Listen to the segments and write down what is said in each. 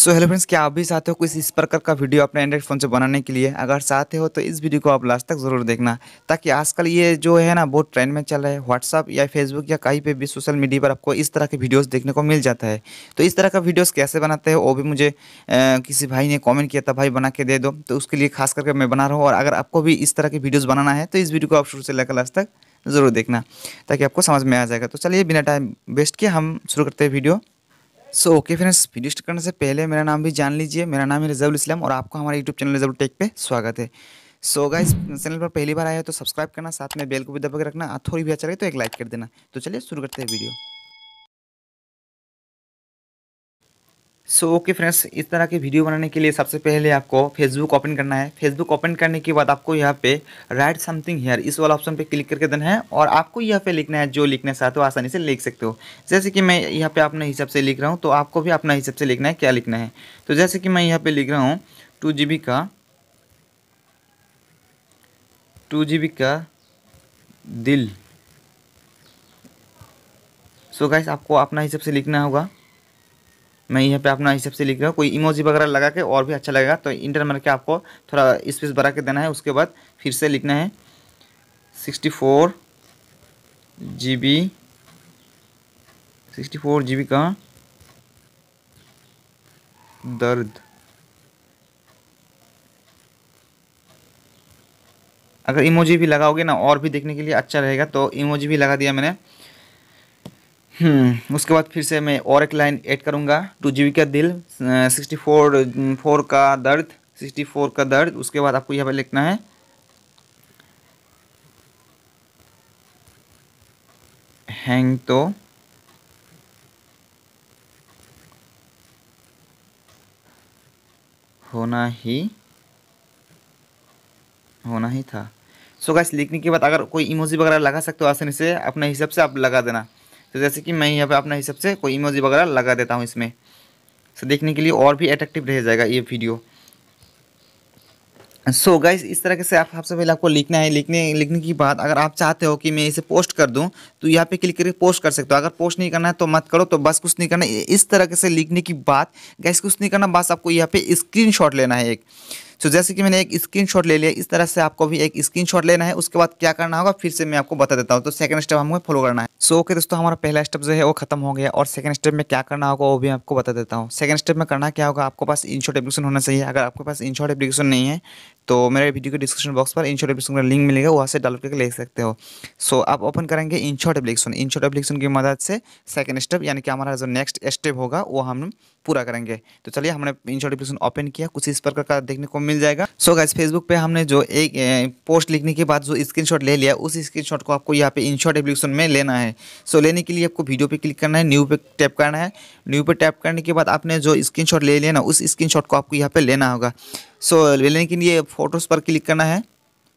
so hello friends क्या आप भी चाहते हो कुछ इस प्रकार का वीडियो अपने एंड्रॉइड फ़ोन से बनाने के लिए अगर चाहते हो तो इस वीडियो को आप लास्ट तक ज़रूर देखना ताकि आजकल ये जो है ना बहुत ट्रेंड में चल रहा है व्हाट्सअप या फेसबुक या कहीं पे भी सोशल मीडिया पर आपको इस तरह के वीडियोस देखने को मिल जाता है तो इस तरह का वीडियोज़ कैसे बनाते हैं वो भी मुझे आ, किसी भाई ने कॉमेंट किया था भाई बना के दे दो तो उसके लिए खास करके मैं बना रहा हूँ और अगर आपको भी इस तरह के वीडियोज़ बनाना है तो इस वीडियो को आप शुरू से लेकर लास्ट तक ज़रूर देखना ताकि आपको समझ में आ जाएगा तो चलिए बिना टाइम वेस्ट किए हम शुरू करते हैं video so okay friends video start करने से पहले मेरा नाम भी जान लीजिए मेरा नाम है रिजल इस्लाम और आपको हमारे यूट्यूब चैनल रिजल टेक पे स्वागत है सो so इस चैनल पर पहली बार आया तो सब्सक्राइब करना साथ में बेल को भी दबा के रखना थोड़ी भी अच्छा लगे तो एक लाइक कर देना तो चलिए शुरू करते हैं वीडियो सो ओके फ्रेंड्स इस तरह के वीडियो बनाने के लिए सबसे पहले आपको फेसबुक ओपन करना है फेसबुक ओपन करने के बाद आपको यहाँ पे राइट समथिंग हेयर इस वाला ऑप्शन पे क्लिक करके देना है और आपको यहाँ पे लिखना है जो लिखना चाहते हो तो आसानी से लिख सकते हो जैसे कि मैं यहाँ पे अपने हिसाब से लिख रहा हूँ तो आपको भी अपना हिसाब से लिखना है क्या लिखना है तो जैसे कि मैं यहाँ पर लिख रहा हूँ टू का टू का दिल सो so गाइस आपको अपना हिसाब से लिखना होगा मैं यहाँ पे अपना हिसाब से लिख रहा हूँ कोई इमोजी वगैरह लगा के और भी अच्छा लगेगा तो इंटर मार के आपको थोड़ा स्पेस बढ़ा के देना है उसके बाद फिर से लिखना है sixty four G B sixty four G B का दर्द अगर इमोजी भी लगाओगे ना और भी देखने के लिए अच्छा रहेगा तो इमोजी भी लगा दिया मैंने हम्म, उसके बाद फिर से मैं और एक लाइन ऐड करूँगा टू जी का दिल सिक्सटी फोर फोर का दर्द सिक्सटी फोर का दर्द उसके बाद आपको यहाँ पर लिखना है हैंग तो होना ही होना ही था सो so गाइस लिखने के बाद अगर कोई इमोजी वगैरह लगा सकते हो आसानी से अपने हिसाब से आप लगा देना तो जैसे कि मैं यहाँ पे अपना हिसाब से कोई इमोजी वगैरह लगा देता हूँ इसमें सो तो देखने के लिए और भी अट्रैक्टिव रह जाएगा ये वीडियो सो so गाइस इस तरह से आप सबसे पहले आपको लिखना है लिखने लिखने के बाद अगर आप चाहते हो कि मैं इसे पोस्ट कर दूं तो यहाँ पे क्लिक करके पोस्ट कर सकते हो अगर पोस्ट नहीं करना है तो मत करो तो बस कुछ नहीं करना इस तरह से लिखने की बात गैस कुछ नहीं करना बस आपको यहाँ पे स्क्रीनशॉट लेना है एक सो जैसे कि मैंने एक शॉट ले लिया इस तरह से आपको भी एक स्क्रीनशॉट लेना है उसके बाद क्या करना होगा फिर से मैं आपको बता देता हूँ तो सेकंड स्टेप हमें फॉलो करना है सो ओके दोस्तों हमारा पहला स्टेप जो है वो खत्म हो गया और सेकंड स्टेप में क्या करना होगा वो भी आपको बता देता हूँ सेकंड स्टेप में करना क्या होगा आपके पास इन एप्लीकेशन होना चाहिए अगर आपके पास इन एप्लीकेशन नहीं है तो मेरे वीडियो के डिस्क्रिप्शन बॉक्स पर इनशॉट एप्लीकेशन का लिंक मिलेगा वहाँ से डाउनलोड करके ले सकते हो सो so, आप ओपन करेंगे इनशॉट एप्लीकेशन इनशॉट एप्लीकेशन की मदद से सेकंड स्टेप यानी कि हमारा जो नेक्स्ट स्टेप होगा वो हम पूरा करेंगे तो चलिए हमने इन शॉर्ट एप्लीकेशन ओपन किया कुछ इस प्रकार का देखने को मिल जाएगा सो गाइस फेसबुक पे हमने जो एक पोस्ट लिखने के बाद जो स्क्रीनशॉट ले लिया उस स्क्रीनशॉट को आपको यहाँ पे इन शॉर्ट एप्लीकेशन में लेना है सो लेने के लिए आपको वीडियो पे क्लिक करना है न्यू पे टैप करना है न्यू पे टैप करने के बाद आपने जो स्क्रीनशॉट ले लिया ना उस स्क्रीनशॉट को आपको यहाँ पे लेना होगा सो लेने के लिए फोटोज़ पर क्लिक करना है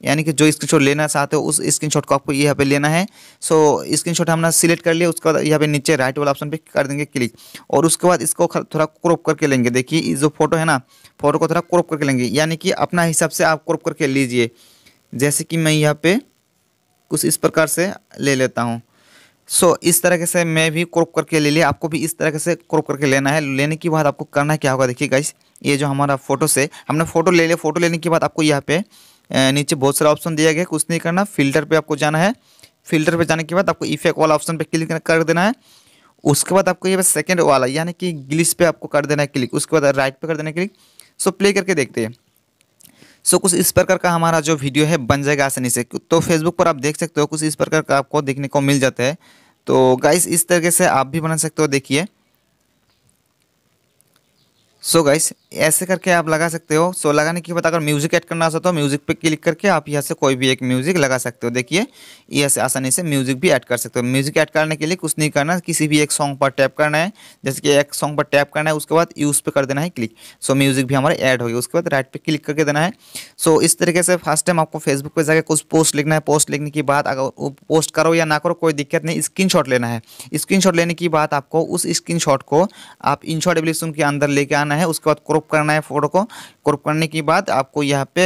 यानी कि जो स्क्रीनशॉट लेना चाहते हो उस स्क्रीनशॉट को आपको यहाँ पे लेना है सो स्क्रीनशॉट हमने सिलेक्ट कर लिया उसके बाद यहाँ पे नीचे राइट वाला ऑप्शन पे कर देंगे क्लिक और उसके बाद इसको थोड़ा क्रॉप करके लेंगे देखिए जो फोटो है ना फोटो को थोड़ा क्रॉप करके लेंगे यानी कि अपना हिसाब से आप क्रॉप करके लीजिए जैसे कि मैं यहाँ पे कुछ इस प्रकार से ले लेता हूँ सो so, इस तरह से मैं भी क्रॉप करके ले लिया आपको भी इस तरह से क्रॉप करके लेना है लेने के बाद आपको करना क्या होगा देखिए गाइस ये जो हमारा फोटो से हमने फ़ोटो ले लिया फ़ोटो लेने के बाद आपको यहाँ पे नीचे बहुत सारा ऑप्शन दिया गया है कुछ नहीं करना फिल्टर पे आपको जाना है फिल्टर पे जाने के बाद आपको इफेक्ट वाला ऑप्शन पे क्लिक कर देना है उसके बाद आपको ये बस सेकेंड वाला यानी कि ग्लिस पे आपको कर देना है क्लिक उसके बाद राइट पे कर देना है क्लिक सो प्ले करके देखते हैं सो कुछ इस प्रकार का हमारा जो वीडियो है बन जाएगा आसानी से तो फेसबुक पर आप देख सकते हो कुछ इस प्रकार का आपको देखने को मिल जाता है तो गाइस इस तरीके से आप भी बना सकते हो देखिए सो गाइस ऐसे करके आप लगा सकते हो सो लगाने के बाद अगर म्यूज़िक ऐड करना चाहते हो म्यूज़िक पे क्लिक करके आप यहाँ से कोई भी एक म्यूज़िक लगा सकते हो देखिए यहाँ से आसानी से म्यूज़िक भी ऐड कर सकते हो म्यूज़िक ऐड करने के लिए कुछ नहीं करना किसी भी एक सॉन्ग पर टैप करना है जैसे कि एक सॉन्ग पर टैप करना है उसके बाद यूज़ पे कर देना है क्लिक सो म्यूज़िक भी हमारे ऐड हो गया उसके बाद राइट पर क्लिक करके देना है सो इस तरीके से फर्स्ट टाइम आपको फेसबुक पर जाकर कुछ पोस्ट लिखना है पोस्ट लिखने के बाद अगर वो पोस्ट करो या ना करो कोई दिक्कत नहीं स्क्रीन लेना है स्क्रीन लेने के बाद आपको उस स्क्रीन को आप शॉट एप्लीकेशन के अंदर लेके आना है उसके बाद क्रॉप क्रॉप करना है फोटो को क्रॉप करने के बाद आपको यहाँ पे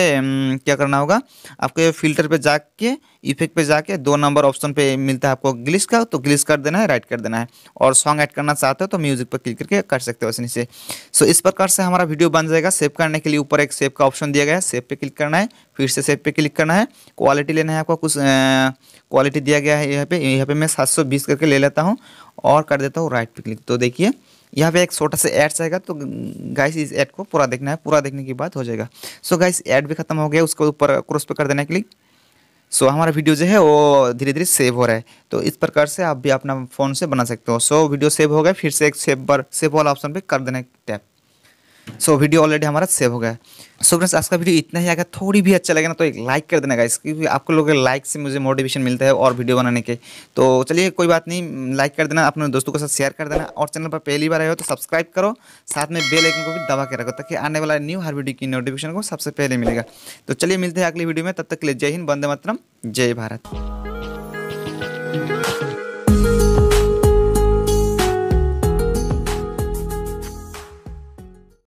क्या करना होगा आपको ये फिल्टर पे जाके इफेक्ट पे जाके दो नंबर ऑप्शन पे मिलता है आपको ग्लिस का तो ग्लिस कर देना है राइट कर देना है और सॉन्ग ऐड करना चाहते हो तो म्यूजिक पर क्लिक करके कर सकते हो उसने से सो इस प्रकार से हमारा वीडियो बन जाएगा सेव करने के लिए ऊपर एक सेव का ऑप्शन दिया गया है सेव पे क्लिक करना है फिर से सेव पे क्लिक करना है क्वालिटी लेना है आपको कुछ क्वालिटी दिया गया है यहाँ पे यहाँ पे मैं सात करके ले लेता हूँ और कर देता हूँ राइट पे क्लिक तो देखिए यहाँ पे एक छोटा सा एड्स आएगा तो गाइस इस एड को पूरा देखना है पूरा देखने के बाद हो जाएगा सो so, गाइस एड भी खत्म हो गया उसके ऊपर क्रॉस पे कर देने के लिए सो so, हमारा वीडियो जो है वो धीरे धीरे सेव हो रहा है तो इस प्रकार से आप भी अपना फ़ोन से बना सकते हो सो so, वीडियो सेव हो गया फिर से एक सेव बार सेव वाला ऑप्शन पर कर देना टैप सो वीडियो ऑलरेडी हमारा सेव हो गया है सो फ्रेंड्स आज का वीडियो इतना ही अगर थोड़ी भी अच्छा लगे ना तो एक लाइक कर देना गाइस क्योंकि आपको लोगों के लाइक से मुझे मोटिवेशन मिलता है और वीडियो बनाने के तो चलिए कोई बात नहीं लाइक कर देना अपने दोस्तों के साथ शेयर कर देना और चैनल पर पहली बार आए हो तो सब्सक्राइब करो साथ में बेल आइकन को भी दबा के रखो ताकि आने वाला न्यू हर वीडियो की नोटिफिकेशन को सबसे पहले मिलेगा तो चलिए मिलते हैं अगली वीडियो में तब तक के लिए जय हिंद वंदे मातरम जय भारत